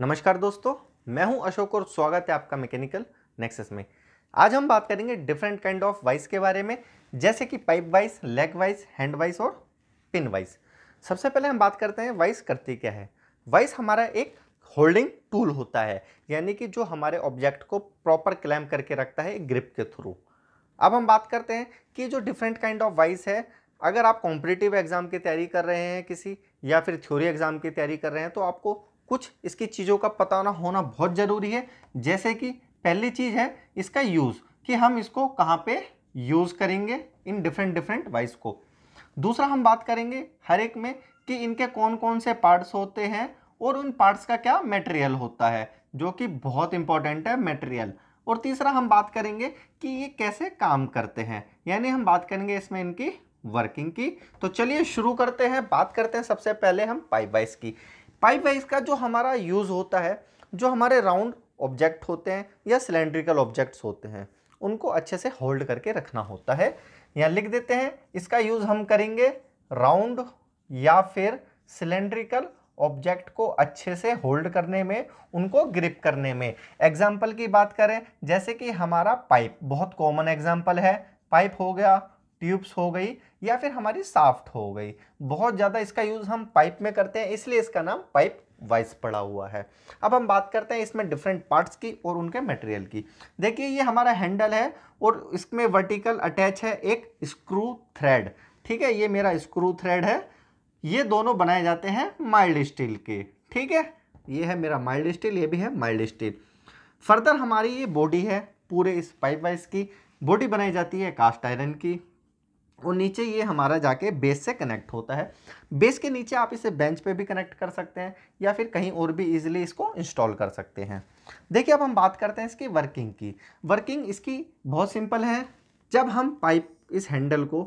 नमस्कार दोस्तों मैं हूं अशोक और स्वागत है आपका मैकेनिकल नेक्सस में आज हम बात करेंगे डिफरेंट काइंड ऑफ वाइस के बारे में जैसे कि pipe vice leg vice hand vice और पिन वाइस सबसे पहले हम बात करते हैं वाइस करती क्या है वाइस हमारा एक होल्डिंग टूल होता है यानी कि जो हमारे ऑब्जेक्ट को प्रॉपर क्लैम करके रखता है ग्रिप के थ्रू अब हम बात करते हैं कि जो डिफरेंट काइंड ऑफ वाइस है अगर आप कॉम्पिटिटिव एग्ज़ाम की तैयारी कर रहे हैं किसी या फिर थ्योरी एग्ज़ाम की तैयारी कर रहे हैं तो आपको कुछ इसकी चीज़ों का पता ना होना बहुत ज़रूरी है जैसे कि पहली चीज़ है इसका यूज़ कि हम इसको कहाँ पे यूज़ करेंगे इन डिफरेंट डिफरेंट वाइस को दूसरा हम बात करेंगे हर एक में कि इनके कौन कौन से पार्ट्स होते हैं और उन पार्ट्स का क्या मटेरियल होता है जो कि बहुत इंपॉर्टेंट है मटेरियल और तीसरा हम बात करेंगे कि ये कैसे काम करते हैं यानी हम बात करेंगे इसमें इनकी वर्किंग की तो चलिए शुरू करते हैं बात करते हैं सबसे पहले हम पाइप वाइस की पाइप वाइज का जो हमारा यूज़ होता है जो हमारे राउंड ऑब्जेक्ट होते हैं या सिलेंड्रिकल ऑब्जेक्ट्स होते हैं उनको अच्छे से होल्ड करके रखना होता है या लिख देते हैं इसका यूज़ हम करेंगे राउंड या फिर सिलेंड्रिकल ऑब्जेक्ट को अच्छे से होल्ड करने में उनको ग्रिप करने में एग्जाम्पल की बात करें जैसे कि हमारा पाइप बहुत कॉमन एग्जाम्पल है पाइप हो गया ट्यूब्स हो गई या फिर हमारी साफ्ट हो गई बहुत ज़्यादा इसका यूज़ हम पाइप में करते हैं इसलिए इसका नाम पाइप वाइज पड़ा हुआ है अब हम बात करते हैं इसमें डिफरेंट पार्ट्स की और उनके मटेरियल की देखिए ये हमारा हैंडल है और इसमें वर्टिकल अटैच है एक स्क्रू थ्रेड ठीक है ये मेरा स्क्रू थ्रेड है ये दोनों बनाए जाते हैं माइल्ड स्टील के ठीक है ये है मेरा माइल्ड स्टील ये भी है माइल्ड स्टील फर्दर हमारी ये बॉडी है पूरे इस पाइप वाइज की बॉडी बनाई जाती है कास्ट आयरन की और नीचे ये हमारा जाके बेस से कनेक्ट होता है बेस के नीचे आप इसे बेंच पे भी कनेक्ट कर सकते हैं या फिर कहीं और भी इजीली इसको इंस्टॉल कर सकते हैं देखिए अब हम बात करते हैं इसकी वर्किंग की वर्किंग इसकी बहुत सिंपल है जब हम पाइप इस हैंडल को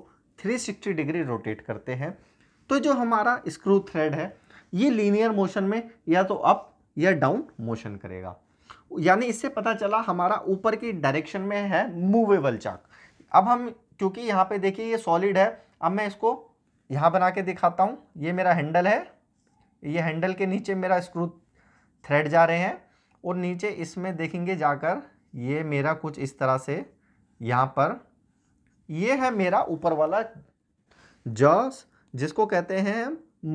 360 डिग्री रोटेट करते हैं तो जो हमारा स्क्रू थ्रेड है ये लीनियर मोशन में या तो अप या डाउन मोशन करेगा यानी इससे पता चला हमारा ऊपर की डायरेक्शन में है मूवेबल चाक अब हम क्योंकि यहाँ पे देखिए ये सॉलिड है अब मैं इसको यहाँ बना के दिखाता हूँ ये मेरा हैंडल है ये हैंडल के नीचे मेरा स्क्रू थ्रेड जा रहे हैं और नीचे इसमें देखेंगे जाकर ये मेरा कुछ इस तरह से यहाँ पर ये है मेरा ऊपर वाला जॉस जिसको कहते हैं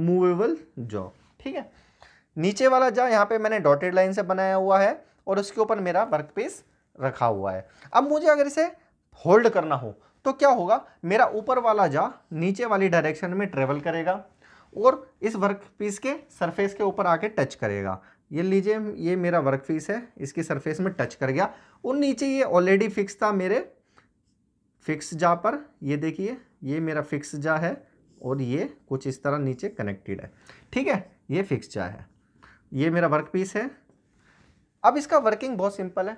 मूवेबल जॉ ठीक है नीचे वाला जॉ यहाँ पे मैंने डॉटेड लाइन से बनाया हुआ है और उसके ऊपर मेरा वर्क पीस रखा हुआ है अब मुझे अगर इसे होल्ड करना हो तो क्या होगा मेरा ऊपर वाला जा नीचे वाली डायरेक्शन में ट्रेवल करेगा और इस वर्क पीस के सरफेस के ऊपर आके टच करेगा ये लीजिए ये मेरा वर्क पीस है इसकी सरफेस में टच कर गया और नीचे ये ऑलरेडी फिक्स था मेरे फिक्स जा पर ये देखिए ये मेरा फिक्स जा है और ये कुछ इस तरह नीचे कनेक्टेड है ठीक है ये फिक्स जा है ये मेरा वर्क पीस है अब इसका वर्किंग बहुत सिंपल है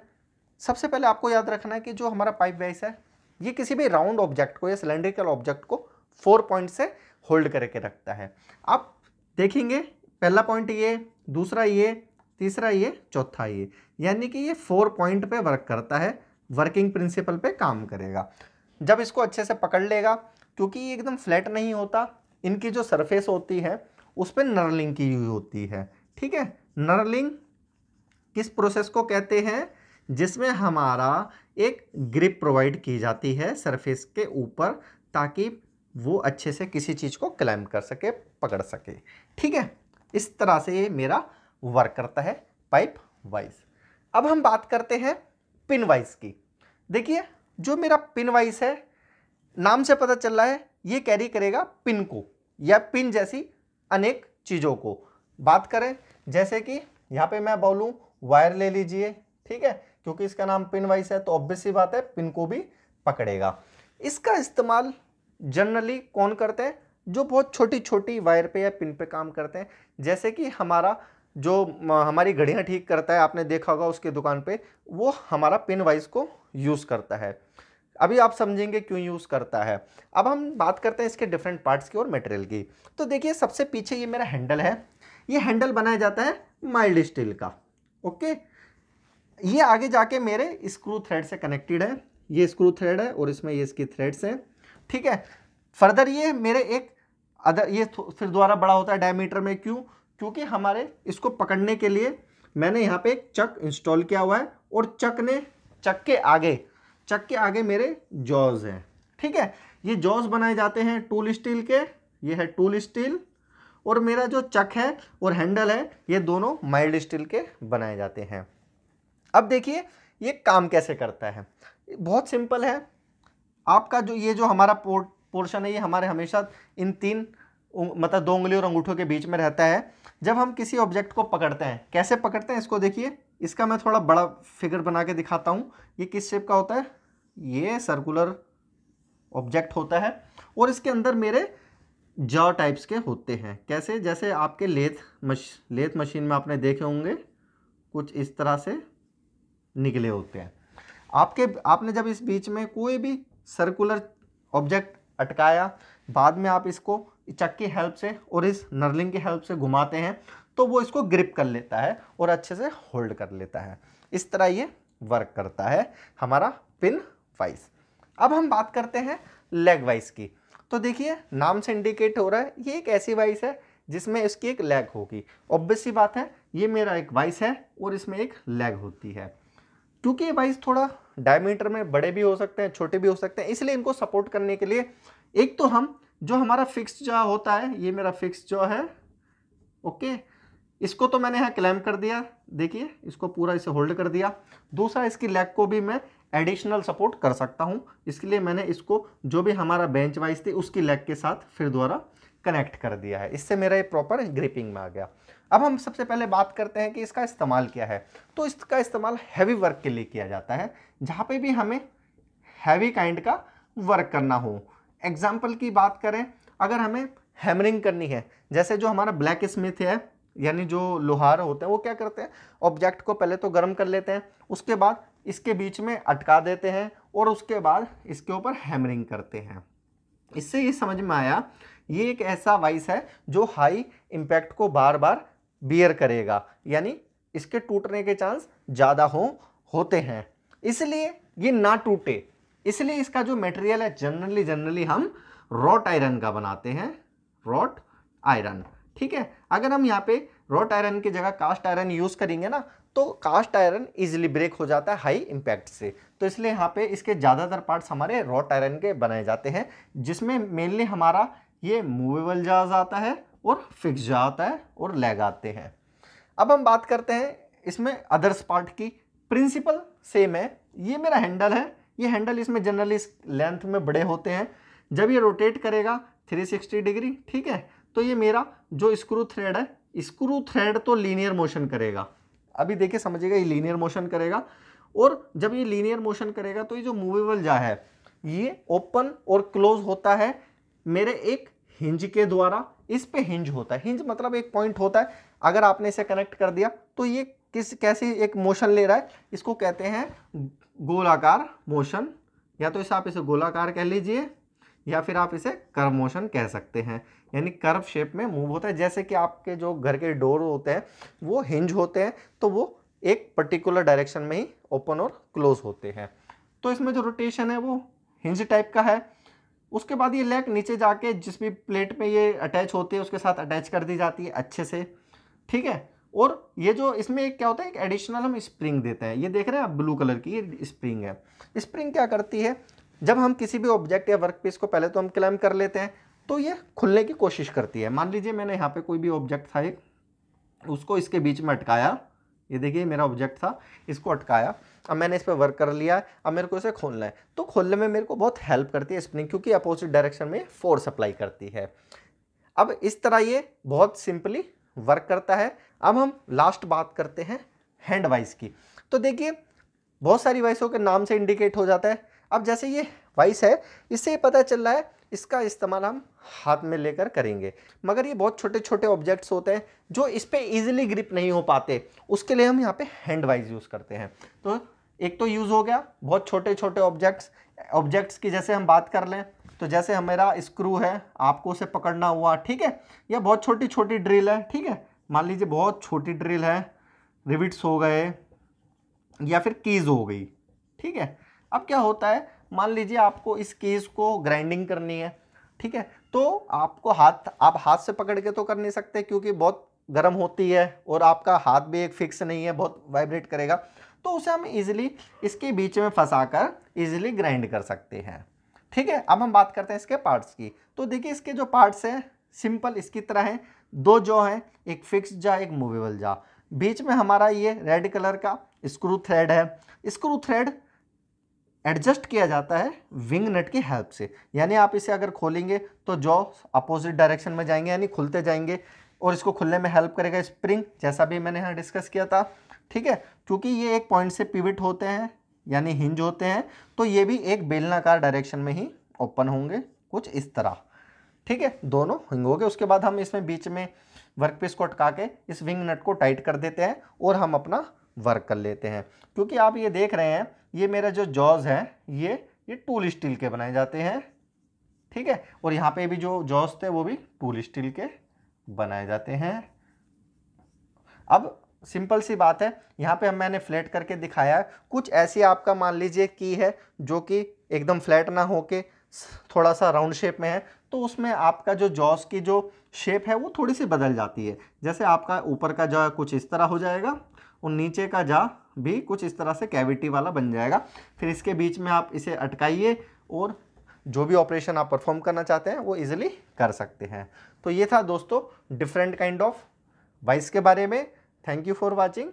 सबसे पहले आपको याद रखना है कि जो हमारा पाइप वाइस है ये किसी भी राउंड ऑब्जेक्ट को या सिलेंड्रिकल ऑब्जेक्ट को फोर पॉइंट से होल्ड करके रखता है आप देखेंगे पहला पॉइंट ये दूसरा ये तीसरा ये चौथा ये यानी कि ये फोर पॉइंट पे वर्क करता है वर्किंग प्रिंसिपल पे काम करेगा जब इसको अच्छे से पकड़ लेगा क्योंकि ये एकदम फ्लैट नहीं होता इनकी जो सरफेस होती है उस पर नरलिंग की हुई होती है ठीक है नरलिंग किस प्रोसेस को कहते हैं जिसमें हमारा एक ग्रिप प्रोवाइड की जाती है सरफेस के ऊपर ताकि वो अच्छे से किसी चीज़ को क्लाइम कर सके पकड़ सके ठीक है इस तरह से ये मेरा वर्क करता है पाइप वाइज अब हम बात करते हैं पिन वाइज की देखिए जो मेरा पिन वाइज है नाम से पता चल रहा है ये कैरी करेगा पिन को या पिन जैसी अनेक चीज़ों को बात करें जैसे कि यहाँ पे मैं बोलूँ वायर ले लीजिए ठीक है क्योंकि इसका नाम पिन वाइस है तो ऑब्वियस सी बात है पिन को भी पकड़ेगा इसका इस्तेमाल जनरली कौन करते हैं जो बहुत छोटी छोटी वायर पे या पिन पे काम करते हैं जैसे कि हमारा जो हमारी घड़ियाँ ठीक करता है आपने देखा होगा उसकी दुकान पे वो हमारा पिन वाइज को यूज़ करता है अभी आप समझेंगे क्यों यूज़ करता है अब हम बात करते हैं इसके डिफरेंट पार्ट्स की और मटेरियल की तो देखिए सबसे पीछे ये मेरा हैंडल है ये हैंडल बनाया जाता है माइल्ड स्टील का ओके ये आगे जाके मेरे स्क्रू थ्रेड से कनेक्टेड है ये स्क्रू थ्रेड है और इसमें ये इसकी थ्रेड्स हैं ठीक है फर्दर ये मेरे एक अदर ये फिर दोबारा बड़ा होता है डायमीटर में क्यों क्योंकि हमारे इसको पकड़ने के लिए मैंने यहाँ पे एक चक इंस्टॉल किया हुआ है और चक ने चक के आगे चक के आगे मेरे जॉज हैं ठीक है ये जॉज बनाए जाते हैं टूल स्टील के ये है टूल स्टील और मेरा जो चक है और हैंडल है ये दोनों माइल्ड स्टील के बनाए जाते हैं अब देखिए ये काम कैसे करता है बहुत सिंपल है आपका जो ये जो हमारा पोर्शन है ये हमारे हमेशा इन तीन मतलब दो उंगली और अंगूठों के बीच में रहता है जब हम किसी ऑब्जेक्ट को पकड़ते हैं कैसे पकड़ते हैं इसको देखिए इसका मैं थोड़ा बड़ा फिगर बना के दिखाता हूँ ये किस शेप का होता है ये सर्कुलर ऑब्जेक्ट होता है और इसके अंदर मेरे जॉ टाइप्स के होते हैं कैसे जैसे आपके लेथ मश लेथ मशीन में आपने देखे होंगे कुछ इस तरह से निकले होते हैं आपके आपने जब इस बीच में कोई भी सर्कुलर ऑब्जेक्ट अटकाया बाद में आप इसको चक की हेल्प से और इस नर्लिंग की हेल्प से घुमाते हैं तो वो इसको ग्रिप कर लेता है और अच्छे से होल्ड कर लेता है इस तरह ये वर्क करता है हमारा पिन वाइज अब हम बात करते हैं लेग वाइज की तो देखिए नाम से इंडिकेट हो रहा है ये एक ऐसी वाइस है जिसमें इसकी एक लेग होगी ऑब्वियस सी बात है ये मेरा एक वाइस है और इसमें एक लेग होती है क्योंकि ये वाइज थोड़ा डायमीटर में बड़े भी हो सकते हैं छोटे भी हो सकते हैं इसलिए इनको सपोर्ट करने के लिए एक तो हम जो हमारा फिक्स जो होता है ये मेरा फिक्स जो है ओके इसको तो मैंने यहाँ क्लैम कर दिया देखिए इसको पूरा इसे होल्ड कर दिया दूसरा इसकी लेग को भी मैं एडिशनल सपोर्ट कर सकता हूँ इसके लिए मैंने इसको जो भी हमारा बेंच वाइज थी उसकी लेग के साथ फिर दोबारा कनेक्ट कर दिया है इससे मेरा ये प्रॉपर ग्रिपिंग में आ गया अब हम सबसे पहले बात करते हैं कि इसका इस्तेमाल क्या है तो इसका इस्तेमाल हैवी वर्क के लिए किया जाता है जहाँ पे भी हमें हैवी काइंड का वर्क करना हो एग्जाम्पल की बात करें अगर हमें हैमरिंग करनी है जैसे जो हमारा ब्लैक स्मिथ है यानी जो लोहार होते हैं वो क्या करते हैं ऑब्जेक्ट को पहले तो गर्म कर लेते हैं उसके बाद इसके बीच में अटका देते हैं और उसके बाद इसके ऊपर हैमरिंग करते हैं इससे ये समझ में आया ये एक ऐसा वाइस है जो हाई इम्पैक्ट को बार बार बियर करेगा यानी इसके टूटने के चांस ज़्यादा हो होते हैं इसलिए ये ना टूटे इसलिए इसका जो मटेरियल है जनरली जनरली हम रॉट आयरन का बनाते हैं रॉट आयरन ठीक है अगर हम यहाँ पे रॉट आयरन की जगह कास्ट आयरन यूज़ करेंगे ना तो कास्ट आयरन इजिली ब्रेक हो जाता है हाई इम्पैक्ट से तो इसलिए यहाँ पे इसके ज़्यादातर पार्ट्स हमारे रॉट आयरन के बनाए जाते हैं जिसमें मेनली हमारा ये मूवेबल जहाज आता है और फिक्स जा आता है और लैग आते हैं अब हम बात करते हैं इसमें अदर्स पार्ट की प्रिंसिपल सेम है ये मेरा हैंडल है ये हैंडल इसमें जनरली इस लेंथ में बड़े होते हैं जब ये रोटेट करेगा 360 डिग्री ठीक है तो ये मेरा जो स्क्रू थ्रेड है स्क्रू थ्रेड तो लीनियर मोशन करेगा अभी देखिए समझिएगा ये लीनियर मोशन करेगा और जब ये लीनियर मोशन करेगा तो ये जो मूवेबल जा है ये ओपन और क्लोज होता है मेरे एक हिंज के द्वारा इस पे हिंज होता है हिंज मतलब एक पॉइंट होता है अगर आपने इसे कनेक्ट कर दिया तो ये किस कैसे एक मोशन ले रहा है इसको कहते हैं गोलाकार मोशन या तो इसे आप इसे गोलाकार कह लीजिए या फिर आप इसे कर्व मोशन कह सकते हैं यानी कर्व शेप में मूव होता है जैसे कि आपके जो घर के डोर होते हैं वो हिंज होते हैं तो वो एक पर्टिकुलर डायरेक्शन में ही ओपन और क्लोज होते हैं तो इसमें जो रोटेशन है वो हिंज टाइप का है उसके बाद ये लेग नीचे जाके जिस भी प्लेट में ये अटैच होती है उसके साथ अटैच कर दी जाती है अच्छे से ठीक है और ये जो इसमें एक क्या होता है एक एडिशनल हम स्प्रिंग देते हैं ये देख रहे हैं आप ब्लू कलर की ये स्प्रिंग है स्प्रिंग क्या करती है जब हम किसी भी ऑब्जेक्ट या वर्क पीस को पहले तो हम क्लाइम कर लेते हैं तो ये खुलने की कोशिश करती है मान लीजिए मैंने यहाँ पे कोई भी ऑब्जेक्ट था एक उसको इसके बीच में अटकाया ये देखिए मेरा ऑब्जेक्ट था इसको अटकाया अब मैंने इस पर वर्क कर लिया अब मेरे को इसे खोलना है तो खोलने में मेरे को बहुत हेल्प करती है स्प्रिंग क्योंकि अपोजिट डायरेक्शन में फोर्स अप्लाई करती है अब इस तरह ये बहुत सिंपली वर्क करता है अब हम लास्ट बात करते हैं हैंड वाइस की तो देखिए बहुत सारी वाइसों के नाम से इंडिकेट हो जाता है अब जैसे ये वाइस है इससे पता चल रहा है इसका इस्तेमाल हम हाथ में लेकर करेंगे मगर ये बहुत छोटे छोटे ऑब्जेक्ट्स होते हैं जो इस पर ईजिली ग्रिप नहीं हो पाते उसके लिए हम यहाँ पे हैंड वाइज यूज़ करते हैं तो एक तो यूज़ हो गया बहुत छोटे छोटे ऑब्जेक्ट्स ऑब्जेक्ट्स की जैसे हम बात कर लें तो जैसे हमारा स्क्रू है आपको उसे पकड़ना हुआ ठीक है या बहुत छोटी छोटी ड्रिल है ठीक है मान लीजिए बहुत छोटी ड्रिल है रिविट्स हो गए या फिर कीज़ हो गई ठीक है अब क्या होता है मान लीजिए आपको इस केस को ग्राइंडिंग करनी है ठीक है तो आपको हाथ आप हाथ से पकड़ के तो कर नहीं सकते क्योंकि बहुत गर्म होती है और आपका हाथ भी एक फिक्स नहीं है बहुत वाइब्रेट करेगा तो उसे हम इजीली इसके बीच में फंसा कर इजिली ग्राइंड कर सकते हैं ठीक है अब हम बात करते हैं इसके पार्ट्स की तो देखिए इसके जो पार्ट्स हैं सिंपल इसकी तरह हैं दो जो हैं एक फिक्स जा एक मूवेबल जा बीच में हमारा ये रेड कलर का स्क्रू थ्रेड है स्क्रू थ्रेड एडजस्ट किया जाता है विंग नट की हेल्प से यानी आप इसे अगर खोलेंगे तो जॉ अपोजिट डायरेक्शन में जाएंगे यानी खुलते जाएंगे और इसको खुलने में हेल्प करेगा स्प्रिंग जैसा भी मैंने यहाँ डिस्कस किया था ठीक है क्योंकि ये एक पॉइंट से पिविट होते हैं यानी हिंज होते हैं तो ये भी एक बेलनाकार डायरेक्शन में ही ओपन होंगे कुछ इस तरह ठीक है दोनों हिंग हो गए उसके बाद हम इसमें बीच में वर्क पीस को अटका के इस विंग नट को टाइट कर देते हैं और हम अपना वर्क कर लेते हैं क्योंकि आप ये देख रहे हैं ये मेरा जो जॉज है ये ये टूल स्टील के बनाए जाते हैं ठीक है और यहाँ पे भी जो जॉज थे वो भी टूल स्टील के बनाए जाते हैं अब सिंपल सी बात है यहाँ पे हम मैंने फ्लैट करके दिखाया कुछ ऐसी आपका मान लीजिए की है जो कि एकदम फ्लैट ना हो के थोड़ा सा राउंड शेप में है तो उसमें आपका जो जॉस की जो शेप है वो थोड़ी सी बदल जाती है जैसे आपका ऊपर का जो है कुछ इस तरह हो जाएगा और नीचे का जा भी कुछ इस तरह से कैविटी वाला बन जाएगा फिर इसके बीच में आप इसे अटकाइए और जो भी ऑपरेशन आप परफॉर्म करना चाहते हैं वो इजीली कर सकते हैं तो ये था दोस्तों डिफरेंट काइंड ऑफ वाइस के बारे में थैंक यू फॉर वॉचिंग